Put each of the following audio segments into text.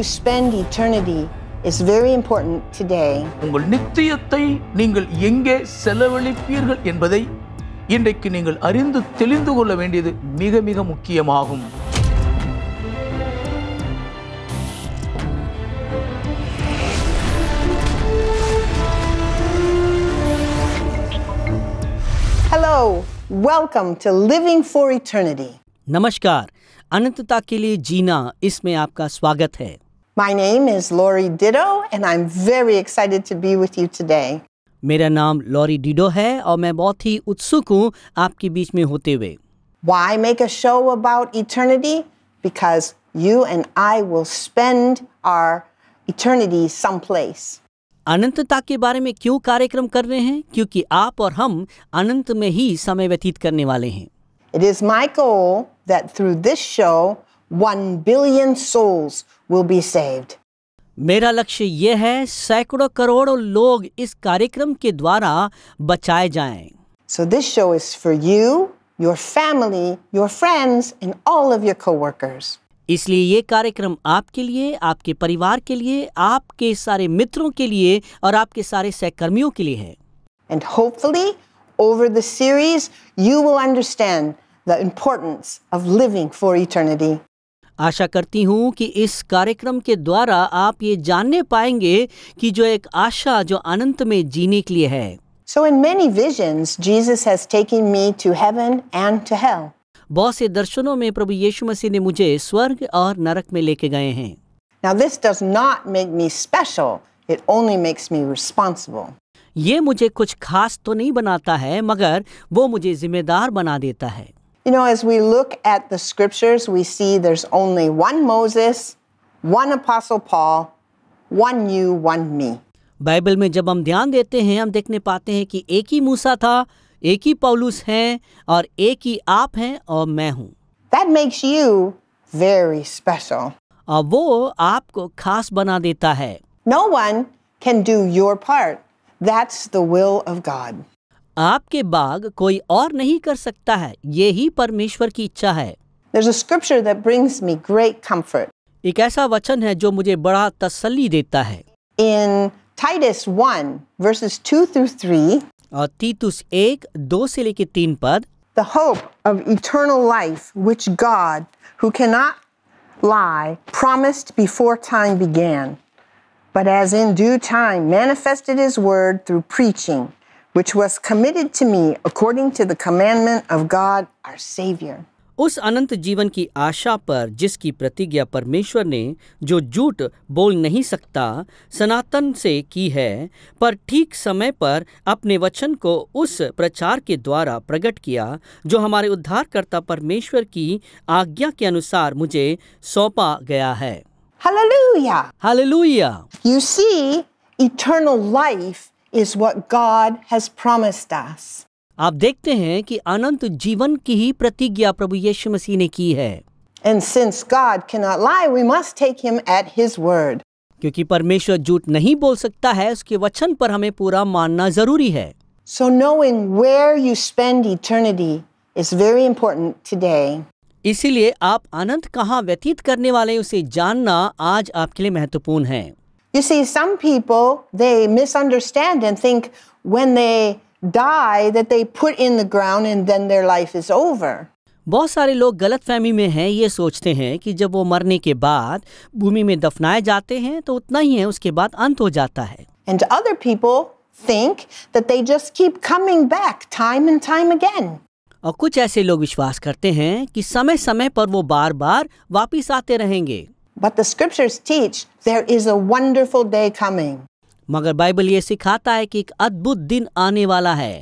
you spend eternity is very important today. உங்கள் நித்தியத்தை நீங்கள் எங்கே செலவழிப்பீர்கள் என்பதை இன்றைக்கு நீங்கள் அறிந்து தெளிந்து கொள்ள வேண்டியது மிக மிக முக்கியமாகும் hello welcome to Living for Eternity. नमस्कार अनंतता के लिए जीना इसमें आपका स्वागत है My name is Lori Ditto, and I'm very excited to be with you today. मेरा नाम लॉरी डिडो है और मैं बहुत ही उत्सुक हूँ आपके बीच में होते हुए Why make a show about eternity? Because you and I will spend our eternity someplace. अनंतता के बारे में क्यों कार्यक्रम कर रहे हैं क्योंकि आप और हम अनंत में ही समय व्यतीत करने वाले हैं It is my goal that through this show 1 billion souls will be saved. मेरा लक्ष्य ये है सैकड़ों करोड़ों लोग इस कार्यक्रम के द्वारा बचाए जाएं। So this show is for you, your family, your friends and all of your coworkers. इसलिए ये कार्यक्रम आपके लिए आपके परिवार के लिए आपके सारे मित्रों के लिए और आपके सारे सहकर्मियों के लिए है And hopefully over the series you will understand the importance of living for eternity. आशा करती हूँ कि इस कार्यक्रम के द्वारा आप ये जानने पाएंगे कि जो एक आशा जो अनंत में जीने के लिए है So in many visions, Jesus has taken me to heaven and to hell. बहुत से दर्शनों में प्रभु यीशु मसीह ने मुझे स्वर्ग और नरक में लेके गए हैं Now this does not make me special. It only makes me responsible. ये मुझे कुछ खास तो नहीं बनाता है मगर वो मुझे जिम्मेदार बना देता है You know, as we look at the scriptures, we see there's only one Moses, one Apostle Paul, one you, one me. Bible में जब हम ध्यान देते हैं हम देखने पाते हैं कि एक ही मूसा था एक ही पौलुस हैं और एक ही आप हैं और मैं हूँ That makes you very special. और वो आपको खास बना देता है No one can do your part. That's the will of God. आपके बाग कोई और नहीं कर सकता है ये ही परमेश्वर की इच्छा है There's a scripture that brings me great comfort. एक ऐसा वचन है जो मुझे बड़ा तसल्ली देता है In Titus 1 verses 2 through 3 और तीतुस एक दो से लेकर तीन पद The hope of eternal life which God who cannot lie promised before time began but as in due time manifested his word through preaching which was committed to me according to the commandment of God our Savior. उस अनंत जीवन की आशा पर जिसकी प्रतिज्ञा परमेश्वर ने जो झूठ बोल नहीं सकता सनातन से की है पर ठीक समय पर अपने वचन को उस प्रचार के द्वारा प्रकट किया जो हमारे उद्धारकर्ता परमेश्वर की आज्ञा के अनुसार मुझे सौंपा गया है hallelujah hallelujah you see eternal life is what God has promised us. आप देखते हैं कि अनंत जीवन की ही प्रतिज्ञा प्रभु यीशु मसीह ने की है And since God cannot lie, we must take him at his word. क्योंकि परमेश्वर झूठ नहीं बोल सकता है उसके वचन पर हमें पूरा मानना जरूरी है So knowing where you spend eternity is very important today. इसीलिए आप अनंत कहाँ व्यतीत करने वाले उसे जानना आज आपके लिए महत्वपूर्ण है You see, some people, they misunderstand and think when they die that they put in the ground and then their life is over. बहुत सारे लोग गलतफहमी में हैं ये सोचते हैं कि जब वो मरने के बाद भूमि में दफनाए जाते हैं तो उतना ही है उसके बाद अंत हो जाता है and other people think that they just keep coming back time and time again और कुछ ऐसे लोग विश्वास करते हैं कि समय समय पर वो बार बार वापिस आते रहेंगे but the scriptures teach there is a wonderful day coming. मगर बाइबल ये सिखाता है कि एक अद्भुत दिन आने वाला है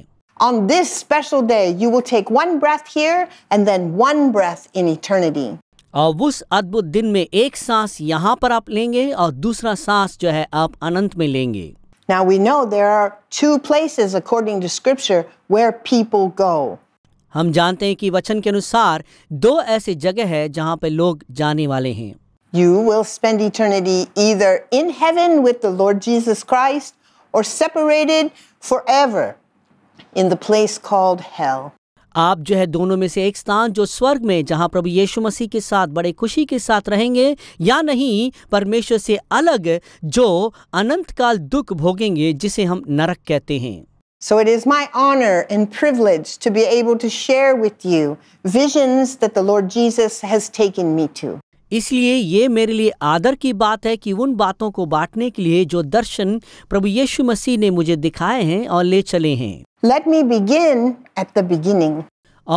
On this special day, you will take one breath here and then one breath in eternity. और उस अद्भुत दिन में एक सांस यहाँ पर आप लेंगे और दूसरा सांस जो है आप अनंत में लेंगे Now we know there are two places according to scripture where people go. हम जानते हैं कि वचन के अनुसार दो ऐसे जगह है जहाँ पे लोग जाने वाले हैं you will spend eternity either in heaven with the Lord Jesus Christ or separated forever in the place called hell. आप जो है दोनों में से एक स्थान जो स्वर्ग में जहां प्रभु यीशु मसीह के साथ बड़े खुशी के साथ रहेंगे या नहीं परमेश्वर से अलग जो अनंत काल दुख भोगेंगे जिसे हम नरक कहते हैं So it is my honor and privilege to be able to share with you visions that the Lord Jesus has taken me to. इसलिए ये मेरे लिए आदर की बात है कि उन बातों को बांटने के लिए जो दर्शन प्रभु यीशु मसीह ने मुझे दिखाए हैं और ले चले हैं let me begin at the beginning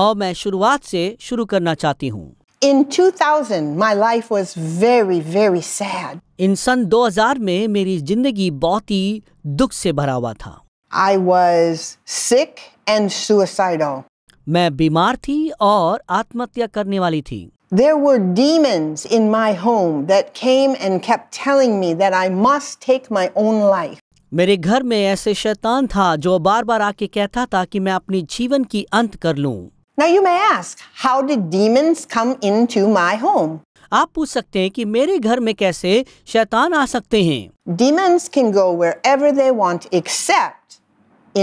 और मैं शुरुआत से शुरू करना चाहती हूँ two thousand my life was very very sad in सन 2000 में मेरी जिंदगी बहुत ही दुख से भरा हुआ था I was sick and suicide मैं बीमार थी और आत्महत्या करने वाली थी There were demons in my home that came and kept telling me that I must take my own life. मेरे घर में ऐसे शैतान था जो बार बार आके कहता था कि मैं अपने जीवन की अंत कर लूं। Now you may ask, how did demons come into my home? आप पूछ सकते हैं कि मेरे घर में कैसे शैतान आ सकते हैं Demons can go wherever they want except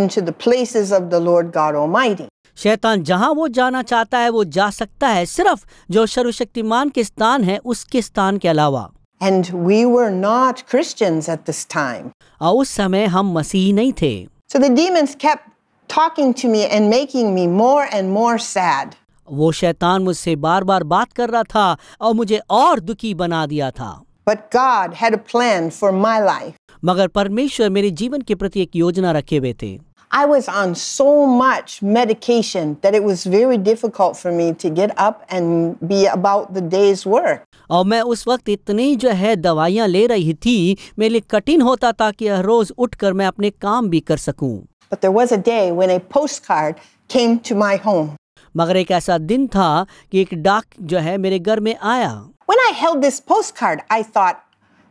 into the places of the Lord God Almighty. शैतान जहां वो जाना चाहता है वो जा सकता है सिर्फ जो सर्वशक्तिमान के स्थान है उसके स्थान के अलावा And we were not Christians at this time. और उस समय हम मसीह नहीं थे So the demons kept talking to me and making me more and more sad. वो शैतान मुझसे बार बार बात कर रहा था और मुझे और दुखी बना दिया था But God had a plan for my life. मगर परमेश्वर मेरे जीवन के प्रति एक योजना रखे हुए थे I was on so much medication that it was very difficult for me to get up and be about the day's work. और मैं उस वक्त इतनी जो है दवाइयाँ ले रही थी मेरे लिए कठिन होता था कि हर रोज उठकर मैं अपने काम भी कर सकूं। But there was a day when a postcard came to my home. मगर एक ऐसा दिन था कि एक डाक जो है मेरे घर में आया When I held this postcard, I thought,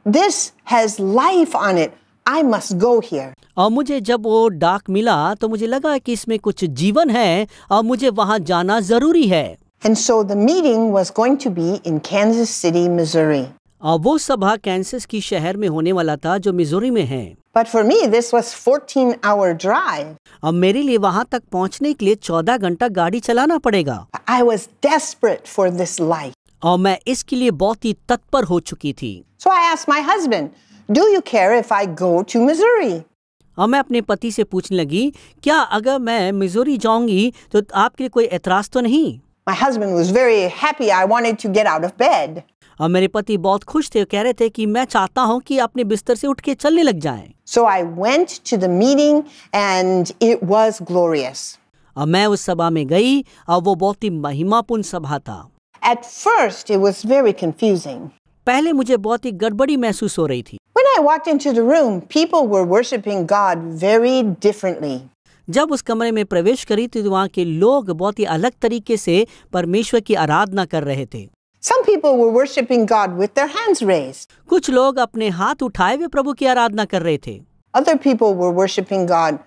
this has life on it. I must go here और मुझे जब वो डाक मिला तो मुझे लगा कि इसमें कुछ जीवन है और मुझे वहाँ जाना जरूरी है And so the meeting was going to be in Kansas City, Missouri. और वो सभा कैंसस की शहर में होने वाला था जो मिजोरी में है But for me, this was 14 hour drive. अब मेरे लिए वहाँ तक पहुँचने के लिए 14 घंटा गाड़ी चलाना पड़ेगा I was desperate for this life. और मैं इसके लिए बहुत ही तत्पर हो चुकी थी So I asked my husband, do you care if I go to Missouri और मैं अपने पति से पूछने लगी क्या अगर मैं मिजोरी जाऊंगी तो आपके लिए कोई एतराज तो नहीं My husband was very happy I wanted to get out of bed. और मेरे पति बहुत खुश थे कह रहे थे कि मैं चाहता हूं कि अपने बिस्तर से उठ के चलने लग जाएं। So I went to the meeting and it was glorious. और मैं उस सभा में गई और वो बहुत ही महिमापूर्ण सभा था At first it was very confusing. पहले मुझे बहुत ही गड़बड़ी महसूस हो रही थी I walked into the room, people were worshiping God very differently. जब उस कमरे में प्रवेश करी तो वहाँ के लोग बहुत ही अलग तरीके से परमेश्वर की आराधना कर रहे थे Some people were worshiping God with their hands raised. कुछ लोग अपने हाथ उठाए हुए प्रभु की आराधना कर रहे थे Other people were worshiping God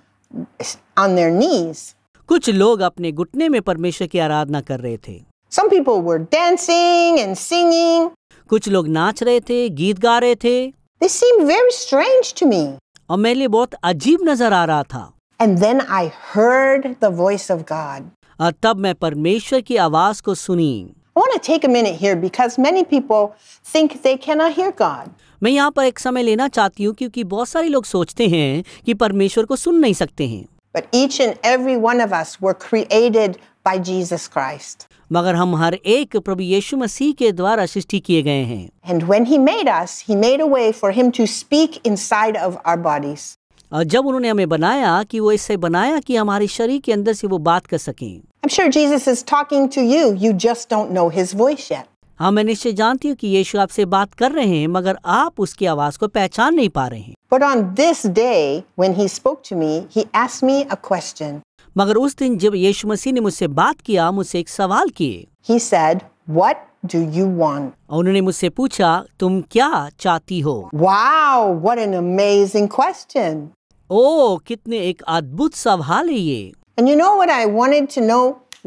on their knees. कुछ लोग अपने घुटने में परमेश्वर की आराधना कर रहे थे Some people were dancing and singing. कुछ लोग नाच रहे थे गीत गा रहे थे This seemed very strange to me. और मेरे लिए बहुत अजीब नजर आ रहा था And then I heard the voice of God. और तब मैं परमेश्वर की आवाज को सुनी I want to take a minute here because many people think they cannot hear God. मैं यहाँ पर एक समय लेना चाहती हूँ क्योंकि बहुत सारे लोग सोचते हैं कि परमेश्वर को सुन नहीं सकते हैं But each and every one of us were created by Jesus Christ. मगर हम हर एक प्रभु यीशु मसीह के द्वारा सृष्टि किए गए हैं. And when he made us, he made a way for him to speak inside of our bodies. और जब उन्होंने हमें बनाया कि वो इससे बनाया कि हमारे शरीर के अंदर से वो बात कर सकें. I'm sure Jesus is talking to you. You just don't know his voice yet. हाँ मैं निश्चय जानती हूँ कि यीशु आपसे बात कर रहे हैं मगर आप उसकी आवाज को पहचान नहीं पा रहे हैं But on this day when he spoke to me, he asked me a question. मगर उस दिन जब यीशु मसीह ने मुझसे बात किया मुझसे एक सवाल किए He said, What do you want? उन्होंने मुझसे पूछा तुम क्या चाहती हो Wow, what an amazing question. ओ कितने एक अद्भुत सवाल है ये And you know what I wanted to know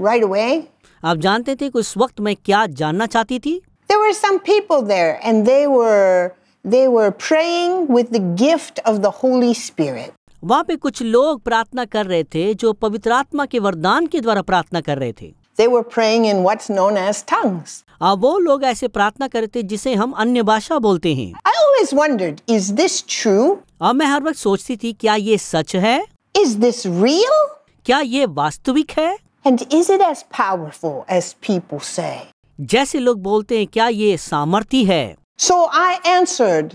right away? आप जानते थे कि उस वक्त मैं क्या जानना चाहती थी There were some people there and they were they were praying with the gift of the Holy Spirit. वहाँ पे कुछ लोग प्रार्थना कर रहे थे जो पवित्र आत्मा के वरदान के द्वारा प्रार्थना कर रहे थे They were praying in what's known as tongues. आ, वो लोग ऐसे प्रार्थना कर रहे थे जिसे हम अन्य भाषा बोलते हैं I always wondered, is this true? आ, मैं हर वक्त सोचती थी क्या ये सच है Is this real? क्या ये वास्तविक है And is it as powerful as people say? जैसे लोग बोलते हैं क्या ये सामर्थी है So I answered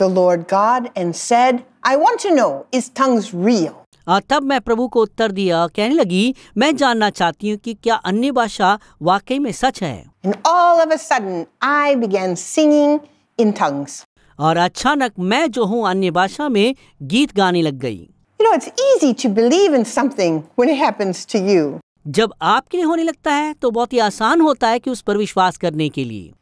the Lord God and said, I want to know is tongues real तब मैं प्रभु को उत्तर दिया कहने लगी मैं जानना चाहती हूँ कि क्या अन्य भाषा वाकई में सच है sudden, और अचानक मैं जो हूँ अन्य भाषा में गीत गाने लग गई You know, जब आपके लिए होने लगता है तो बहुत ही आसान होता है कि उस पर विश्वास करने के लिए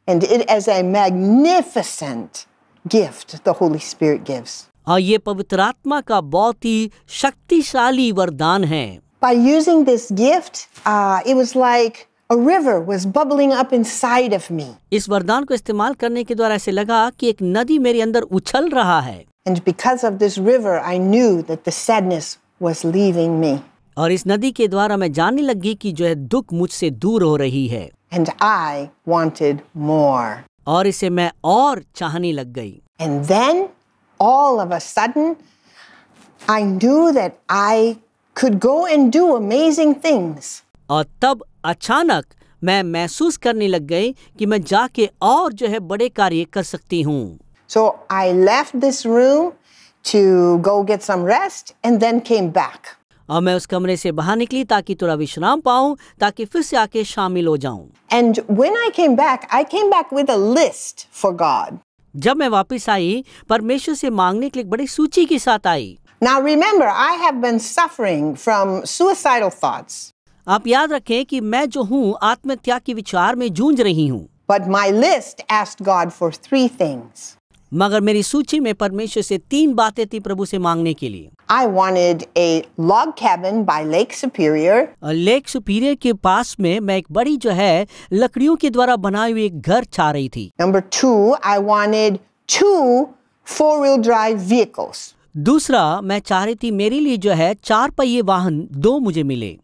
और ये पवित्र आत्मा का बहुत ही शक्तिशाली वरदान है By using this gift, uh, it was like A river was bubbling up inside of me. इस वरदान को इस्तेमाल करने के द्वारा ऐसे लगा कि एक नदी मेरे अंदर उछल रहा है And because of this river, I knew that the sadness was leaving me. और इस नदी के द्वारा मैं जानने लगी कि जो है दुख मुझसे दूर हो रही है And I wanted more. और इसे मैं और चाहने लग गई And then all of a sudden, I knew that I could go and do amazing things. और तब अचानक मैं महसूस करने लग गई कि मैं जाके और जो है बड़े कार्य कर सकती हूँ। So I left this room to go get some rest and then came back. और मैं उस कमरे से बाहर निकली ताकि थोड़ा विश्राम पाऊँ ताकि फिर से आके शामिल हो जाऊँ। And when I came back, I came back with a list for God. जब मैं वापस आई परमेश्वर से मांगने के लिए बड़ी सूची के साथ आई Now remember, I have been suffering from suicidal thoughts. आप याद रखें कि मैं जो हूँ आत्मत्याग के विचार में जूझ रही हूँ But my list asked God for three things. मगर मेरी सूची में परमेश्वर से तीन बातें थी प्रभु से मांगने के लिए I wanted a log cabin by Lake Superior Lake Superior के पास में मैं एक बड़ी जो है लकड़ियों के द्वारा बनाई हुई एक घर चाह रही थी number two I wanted two four wheel drive vehicles दूसरा मैं चाह रही थी मेरे लिए जो है चार पहिये वाहन दो मुझे मिले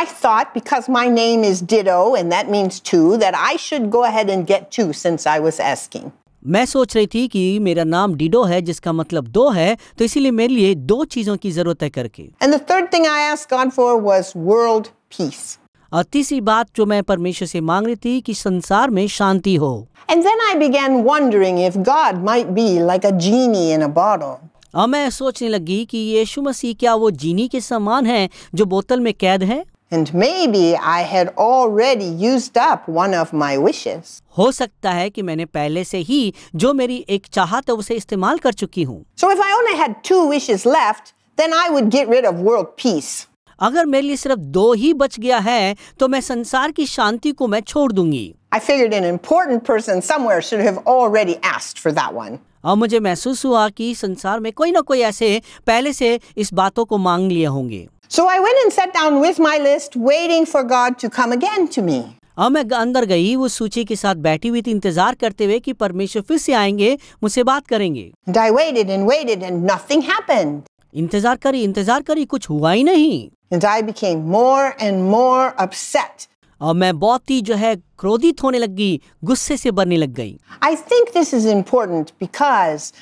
I thought because my name is Ditto and that means two that I should go ahead and get two since I was asking. मैं सोच रही थी कि मेरा नाम डिडो है जिसका मतलब दो है तो इसीलिए मेरे लिए दो चीजों की जरूरत है करके and the third thing I got for was world peace और तीसरी बात जो मैं परमेश्वर से मांग रही थी कि संसार में शांति हो and then I began wondering if God might be like a genie in a bottle और मैं सोचने लगी कि यीशु मसीह क्या वो जीनी के समान है जो बोतल में कैद है And maybe I had already used up one of my wishes. हो सकता है कि मैंने पहले से ही जो मेरी एक चाहत है उसे इस्तेमाल कर चुकी हूँ So if I only had two wishes left, then I would get rid of world peace. अगर मेरे लिए सिर्फ दो ही बच गया है तो मैं संसार की शांति को मैं छोड़ दूंगी I figured an important person somewhere should have already asked for that one. और मुझे महसूस हुआ कि संसार में कोई ना कोई ऐसे पहले से इस बातों को मांग लिए होंगे So I went and sat down with my list, waiting for God to come again to me. अब मैं अंदर गई वो सूची के साथ बैठी हुई थी इंतजार करते हुए कि परमेश्वर फिर से आएंगे मुझसे बात करेंगे And I waited and waited and nothing happened. इंतजार करी इंतजार करी कुछ हुआ ही नहीं And I became more and more upset. और मैं बहुत ही जो है क्रोधित होने लग गई गुस्से से भरने लग गई I think this is important because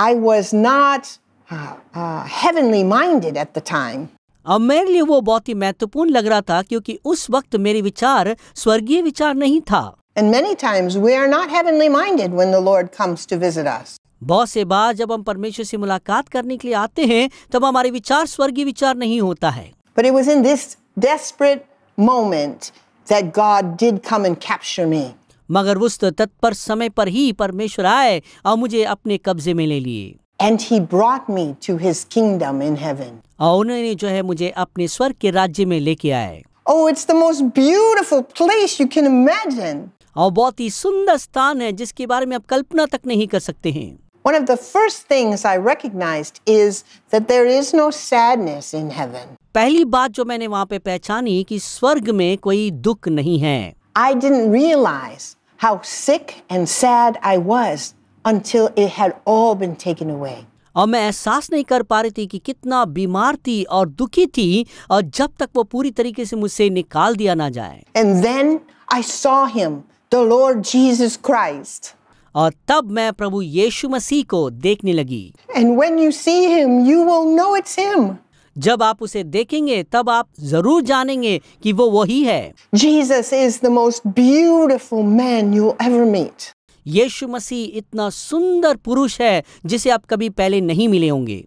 I was not heavenly minded at the time. अब मेरे लिए वो बहुत ही महत्वपूर्ण लग रहा था क्योंकि उस वक्त मेरे विचार स्वर्गीय विचार नहीं था And many times we are not heavenly minded when the Lord comes to visit us. बहुत से बार जब हम परमेश्वर से मुलाकात करने के लिए आते हैं तब हमारे विचार स्वर्गीय विचार नहीं होता है But it was in this desperate moment that God did come and capture me. मगर उस तत्पर समय पर ही परमेश्वर आए और मुझे अपने कब्जे में ले लिए and he brought me to his kingdom in heaven. और उन्होंने जो है मुझे अपने स्वर्ग के राज्य में लेके आए Oh, it's the most beautiful place you can imagine. और बहुत ही सुंदर स्थान है जिसके बारे में आप कल्पना तक नहीं कर सकते हैं One of the first things I recognized is that there is no sadness in heaven. पहली बात जो मैंने वहाँ पे पहचानी कि स्वर्ग में कोई दुख नहीं है I didn't realize how sick and sad I was until it had all been taken away. और मैं एहसास नहीं कर पा रही थी कि कितना बीमार थी और दुखी थी और जब तक वो पूरी तरीके से मुझसे निकाल दिया ना जाए and then I saw him the Lord Jesus Christ और तब मैं प्रभु यीशु मसीह को देखने लगी and when you see him you will know it's him जब आप उसे देखेंगे तब आप जरूर जानेंगे कि वो वही है Jesus is the most beautiful man you ever meet यीशु मसीह इतना सुंदर पुरुष है जिसे आप कभी पहले नहीं मिले होंगे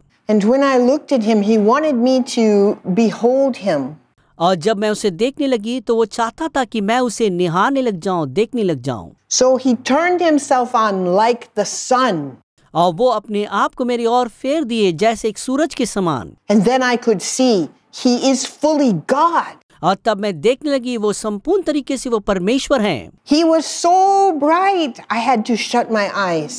और जब मैं उसे देखने लगी तो वो चाहता था कि मैं उसे निहारने लग जाऊं देखने लग जाऊं so he turn himself on like the sun और वो अपने आप को मेरी ओर फेर दिए जैसे एक सूरज के समान and then I could see he is fully God और तब मैं देखने लगी वो संपूर्ण तरीके से वो परमेश्वर हैं He was so bright, I had to shut my eyes.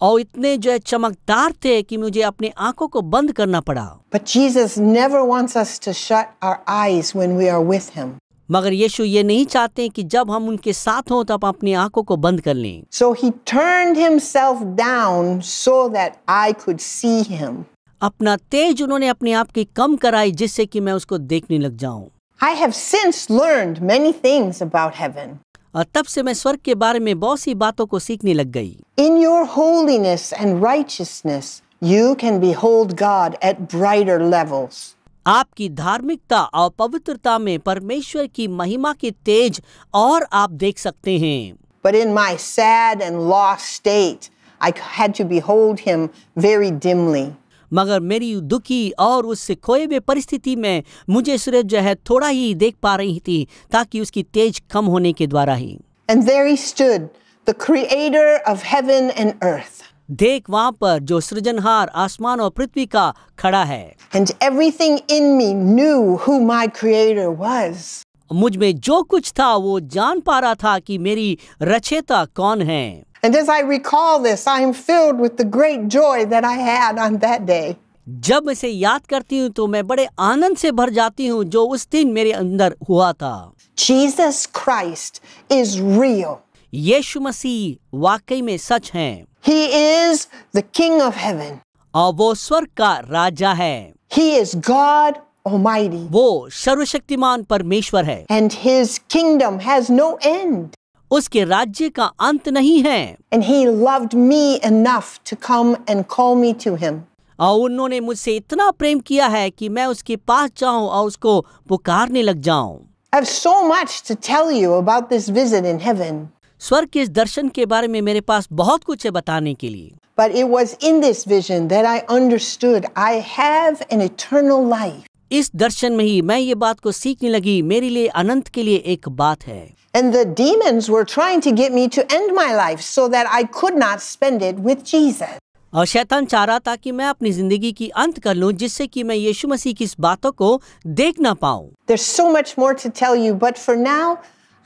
और इतने जो है चमकदार थे कि मुझे अपने आंखों को बंद करना पड़ा But Jesus never wants us to shut our eyes when we are with him. मगर यीशु ये नहीं चाहते कि जब हम उनके साथ हों तब तो अपनी आंखों को बंद कर लें So he turned himself down so that I could see him. अपना तेज उन्होंने अपने आप की कम कराई जिससे कि मैं उसको देखने लग जाऊं I have since learned many things about heaven. और तब से मैं स्वर्ग के बारे में बहुत सी बातों को सीखने लग गई in your holiness and righteousness you can behold God at brighter levels आपकी धार्मिकता और पवित्रता में परमेश्वर की महिमा के तेज और आप देख सकते हैं But in my sad and lost state, I had to behold him very dimly. मगर मेरी दुखी और उससे खोए हुए परिस्थिति में मुझे सूरज जो है थोड़ा ही देख पा रही थी ताकि उसकी तेज कम होने के द्वारा ही And there he stood, the creator of heaven and earth. देख वहां पर जो सृजनहार आसमान और पृथ्वी का खड़ा है And everything in me knew who my creator was. मुझ में जो कुछ था वो जान पा रहा था कि मेरी रचेता कौन है And as I recall this, I am filled with the great joy that I had on that day. जब इसे याद करती हूँ तो मैं बड़े आनंद से भर जाती हूँ जो उस दिन मेरे अंदर हुआ था Jesus Christ is real. यीशु मसीह वाकई में सच हैं. He is the King of Heaven. और वो स्वर्ग का राजा है. He is God Almighty. वो सर्वशक्तिमान परमेश्वर है. And His kingdom has no end. उसके राज्य का अंत नहीं है And he loved me enough to come and call me to him. और उन्होंने मुझसे इतना प्रेम किया है कि मैं उसके पास जाऊं और उसको पुकारने लग जाऊं I have so much to tell you about this visit in heaven. स्वर्ग के इस दर्शन के बारे में मेरे पास बहुत कुछ है बताने के लिए But it was in this vision that I understood I have an eternal life. इस दर्शन में ही मैं ये बात को सीखने लगी मेरे लिए अनंत के लिए एक बात है And the demons were trying to get me to end my life so that I could not spend it with Jesus. और शैतान चाह रहा था कि मैं अपनी जिंदगी की अंत कर लूं जिससे कि मैं यीशु मसीह की इस बातों को देख ना पाऊं। There's so much more to tell you, but for now,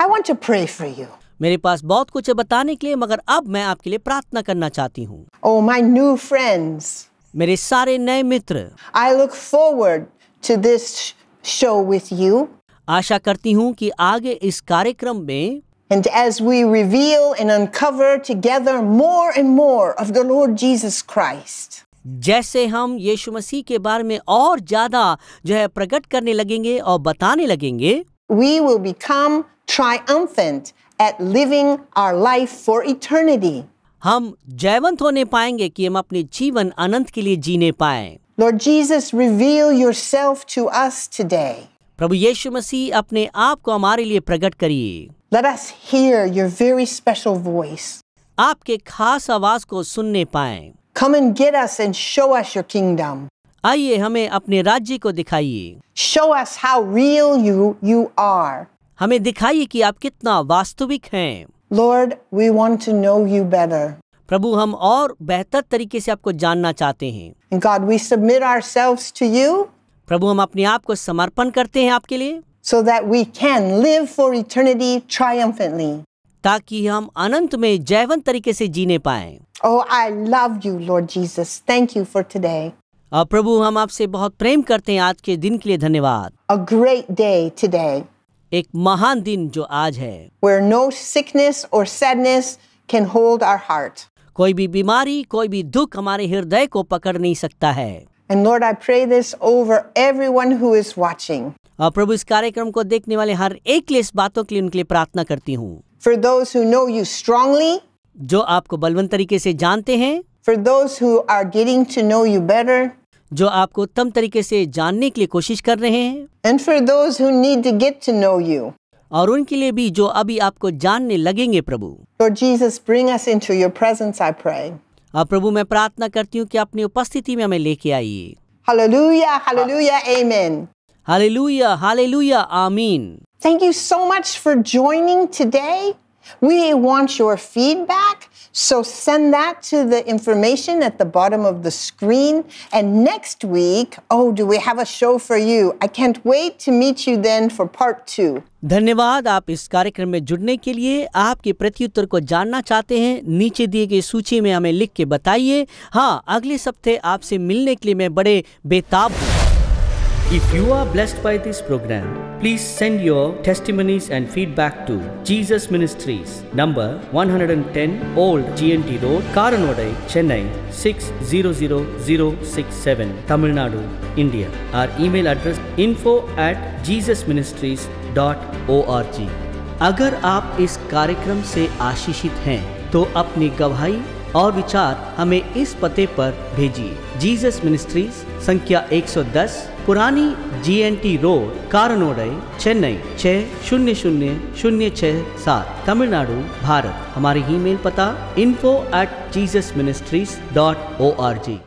I want to pray for you. मेरे पास बहुत कुछ है बताने के लिए मगर अब मैं आपके लिए प्रार्थना करना चाहती हूँ। Oh my new friends. मेरे सारे नए मित्र। I look forward to this show with you. आशा करती हूँ कि आगे इस कार्यक्रम में And as we reveal and uncover together more and more of the Lord Jesus Christ. जैसे हम यीशु मसीह के बारे में और ज्यादा जो है प्रकट करने लगेंगे और बताने लगेंगे We will become triumphant at living our life for eternity. हम जयवंत होने पाएंगे कि हम अपने जीवन अनंत के लिए जीने पाएं। Lord Jesus, reveal yourself to us today. प्रभु यीशु मसीह अपने आप को हमारे लिए प्रकट करिए Let us hear your very special voice. आपके खास आवाज को सुनने पाए Come and get us and show us your kingdom. आइए हमें अपने राज्य को दिखाइए Show us how real you you are. हमें दिखाइए कि आप कितना वास्तविक हैं Lord, we want to know you better. प्रभु हम और बेहतर तरीके से आपको जानना चाहते हैं God, we submit ourselves to you. प्रभु हम अपने आप को समर्पण करते हैं आपके लिए so that we can live for eternity triumphantly. ताकि हम अनंत में जैवंत तरीके से जीने पाए Oh, I love you, Lord Jesus. Thank you for today. और प्रभु हम आपसे बहुत प्रेम करते हैं आज के दिन के लिए धन्यवाद A great day today. एक महान दिन जो आज है Where no sickness or sadness can hold our heart. कोई भी बीमारी कोई भी दुख हमारे हृदय को पकड़ नहीं सकता है प्रभु इस कार्यक्रम को देखने वाले हर एक लिए इस बातों के लिए उनके लिए प्रार्थना करती हूँ फिर दोस नो यू स्ट्रांगली जो आपको बलवंत तरीके से जानते हैं फिर those are getting to know you better जो आपको उत्तम तरीके से जानने के लिए कोशिश कर रहे हैं एंड फिर दो need to get to know you और उनके लिए भी जो अभी आपको जानने लगेंगे प्रभु Lord Jesus, bring us into your presence, I pray. और प्रभु मैं प्रार्थना करती हूँ कि अपनी उपस्थिति में हमें लेके आइए Hallelujah, hallelujah, amen. Hallelujah, hallelujah, amen. Thank you so much for joining today. We want your feedback, so send that to the information at the bottom of the screen. And next week, oh, do we have a show for you? I can't wait to meet you then for part two. धन्यवाद आप इस कार्यक्रम में जुड़ने के लिए आपके प्रत्युत्तर को जानना चाहते हैं नीचे दिए गए सूची में हमें लिख के बताइए हाँ अगले सप्ते आपसे मिलने के लिए मैं बड़े बेताब हूँ If you are blessed by this program, please send your testimonies and feedback to Jesus Ministries, number 110 Old GNT Road, Karanodai, Chennai 600067, Tamil Nadu, India. Our email address info at jesusministries.org. अगर आप इस कार्यक्रम से आशीषित हैं तो अपनी गवाही और विचार हमें इस पते पर भेजिए जीसस मिनिस्ट्रीज संख्या 110 पुरानी जीएनटी रोड कारनोडई चेन्नई छ शून्य शून्य शून्य छः सात तमिलनाडु भारत हमारे ईमेल पता info at Jesus ministries dot O R ji